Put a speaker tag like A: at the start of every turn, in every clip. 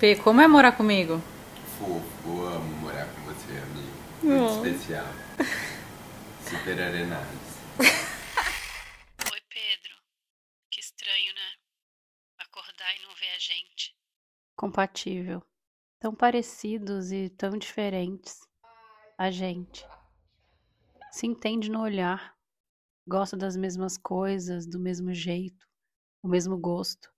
A: P, como é morar comigo? Fofo, amo morar com você, amigo. Muito oh. especial. Super Arenales. Oi, Pedro. Que estranho, né? Acordar e não ver a gente. Compatível. Tão parecidos e tão diferentes. A gente. Se entende no olhar. Gosta das mesmas coisas, do mesmo jeito, o mesmo gosto.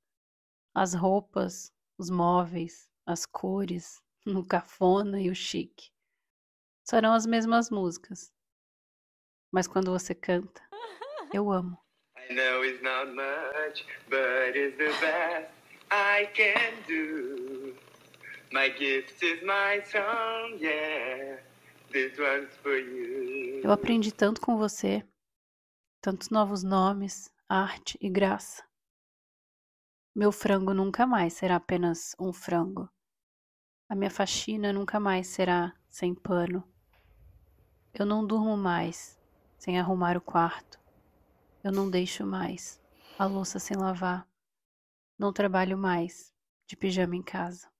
A: As roupas, os móveis, as cores, o cafona e o chique. Serão as mesmas músicas. Mas quando você canta, eu amo. I know it's not much, but it's the best I can do. My gift is my song, yeah. This one's for you. Eu aprendi tanto com você, tantos novos nomes, arte e graça. Meu frango nunca mais será apenas um frango. A minha faxina nunca mais será sem pano. Eu não durmo mais sem arrumar o quarto. Eu não deixo mais a louça sem lavar. Não trabalho mais de pijama em casa.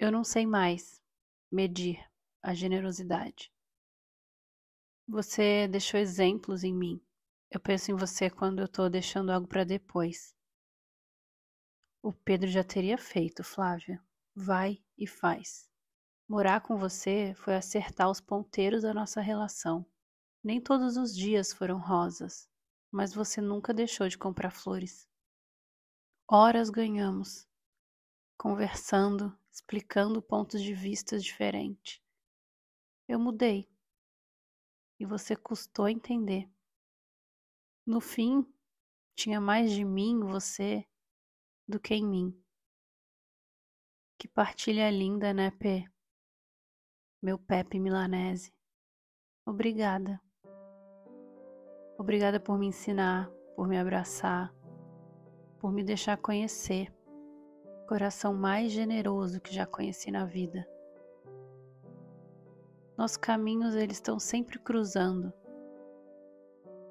A: Eu não sei mais medir a generosidade. Você deixou exemplos em mim. Eu penso em você quando eu estou deixando algo para depois. O Pedro já teria feito, Flávia. Vai e faz. Morar com você foi acertar os ponteiros da nossa relação. Nem todos os dias foram rosas, mas você nunca deixou de comprar flores. Horas ganhamos, conversando, explicando pontos de vista diferentes. Eu mudei e você custou entender. No fim, tinha mais de mim, você, do que em mim. Que partilha linda, né, Pê? Meu Pepe Milanese. Obrigada. Obrigada por me ensinar, por me abraçar, por me deixar conhecer. Coração mais generoso que já conheci na vida. Nossos caminhos eles estão sempre cruzando.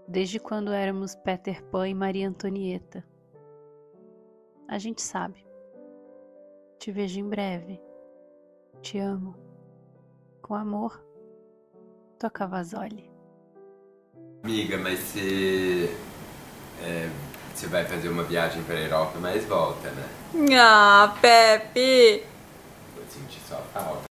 A: Desde quando éramos Peter Pan e Maria Antonieta a gente sabe. Te vejo em breve. Te amo. Com amor, tua Cavazoli. Amiga, mas você. É, você vai fazer uma viagem pra Europa, mas volta, né? Ah, Pepe! Vou sentir sua falta.